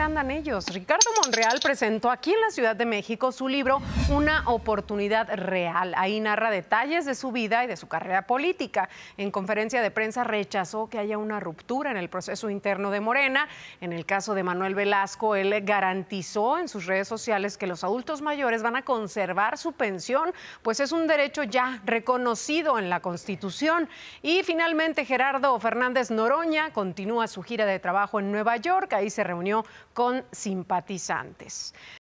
andan ellos? Ricardo Monreal presentó aquí en la Ciudad de México su libro Una oportunidad real. Ahí narra detalles de su vida y de su carrera política. En conferencia de prensa rechazó que haya una ruptura en el proceso interno de Morena. En el caso de Manuel Velasco, él garantizó en sus redes sociales que los adultos mayores van a conservar su pensión, pues es un derecho ya reconocido en la Constitución. Y finalmente, Gerardo Fernández Noroña continúa su gira de trabajo en Nueva York. Ahí se reunió con simpatizantes.